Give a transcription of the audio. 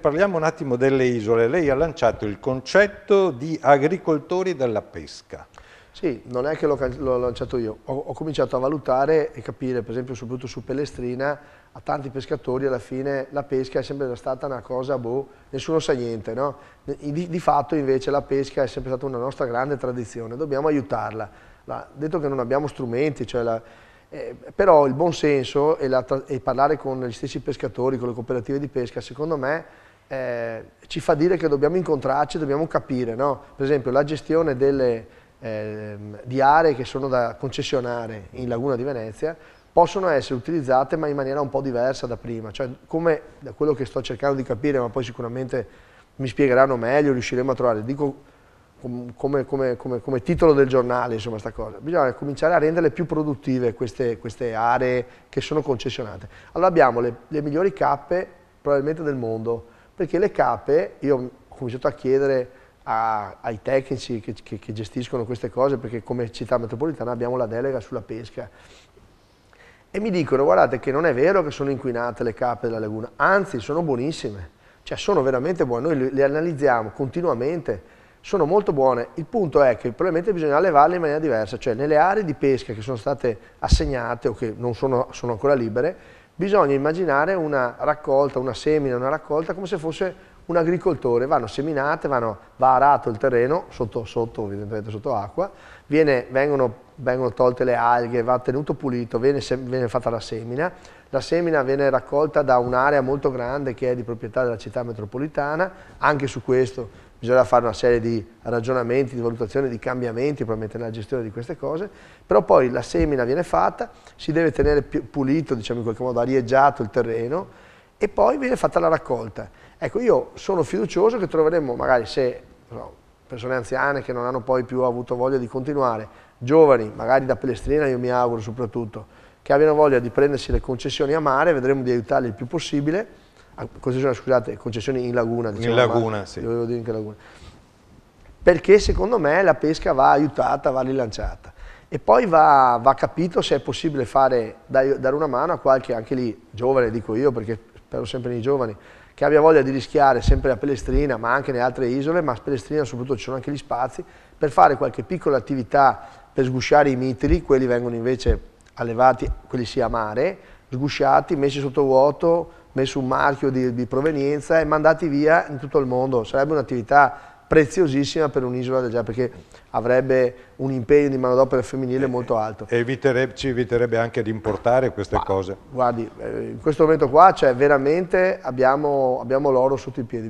Parliamo un attimo delle isole. Lei ha lanciato il concetto di agricoltori della pesca. Sì, non è che l'ho lanciato io. Ho, ho, cominciato a valutare e capire, per esempio, soprattutto su Pellestrina, a tanti pescatori alla fine la pesca è sempre stata una cosa, boh, nessuno sa niente, no? Di, di fatto invece la pesca è sempre stata una nostra grande tradizione, dobbiamo aiutarla. Ma, detto che non abbiamo strumenti, cioè la, eh, però il buon senso e, la, e parlare con gli stessi pescatori, con le cooperative di pesca, secondo me eh, ci fa dire che dobbiamo incontrarci, dobbiamo capire, no? per esempio la gestione delle, eh, di aree che sono da concessionare in Laguna di Venezia possono essere utilizzate ma in maniera un po' diversa da prima, cioè come da quello che sto cercando di capire, ma poi sicuramente mi spiegheranno meglio, riusciremo a trovare, dico come, come, come, come, titolo del giornale, insomma, sta cosa. Bisogna cominciare a renderle più produttive queste, queste aree che sono concessionate. Allora abbiamo le, le migliori cappe probabilmente del mondo, perché le cape, io ho cominciato a chiedere a, ai tecnici che, che, che gestiscono queste cose, perché come città metropolitana abbiamo la delega sulla pesca, e mi dicono guardate che non è vero che sono inquinate le cape della laguna, anzi sono buonissime, cioè sono veramente buone, noi le analizziamo continuamente, sono molto buone, il punto è che probabilmente bisogna levarle in maniera diversa, cioè nelle aree di pesca che sono state assegnate o che non sono, sono ancora libere, bisogna immaginare una raccolta, una semina, una raccolta come se fosse un agricoltore, vanno seminate, vanno, va arato il terreno, sotto, sotto evidentemente sotto acqua, viene, vengono, vengono, tolte le alghe, va tenuto pulito, viene, viene fatta la semina, la semina viene raccolta da un'area molto grande che è di proprietà della città metropolitana, anche su questo bisogna fare una serie di ragionamenti, di valutazioni, di cambiamenti probabilmente nella gestione di queste cose, però poi la semina viene fatta, si deve tenere pulito, diciamo in qualche modo arieggiato il terreno e poi viene fatta la raccolta. Ecco, io sono fiducioso che troveremo magari se no, persone anziane che non hanno poi più avuto voglia di continuare, giovani, magari da Pelestrina io mi auguro soprattutto, che abbiano voglia di prendersi le concessioni a mare, vedremo di aiutarli il più possibile Ah, concessione, scusate, concessione in laguna. Diciamo, in laguna, sì. Dovevo dire anche laguna. Perché secondo me la pesca va aiutata, va rilanciata. E poi va, va capito se è possibile fare, dare una mano a qualche, anche lì, giovane dico io, perché spero sempre nei giovani, che abbia voglia di rischiare sempre a Pelestrina, ma anche nelle altre isole, ma a Pelestrina soprattutto ci sono anche gli spazi, per fare qualche piccola attività per sgusciare i mitri, quelli vengono invece allevati, quelli sì a mare, sgusciati, messi sotto vuoto, messo un marchio di, di provenienza e mandati via in tutto il mondo. Sarebbe un'attività preziosissima per un'isola del Giappone perché avrebbe un impegno di manodopera femminile molto alto. E eviterebbe, ci eviterebbe anche di importare queste Ma, cose. Guardi, eh, in questo momento qua cioè, veramente abbiamo, abbiamo l'oro sotto i piedi.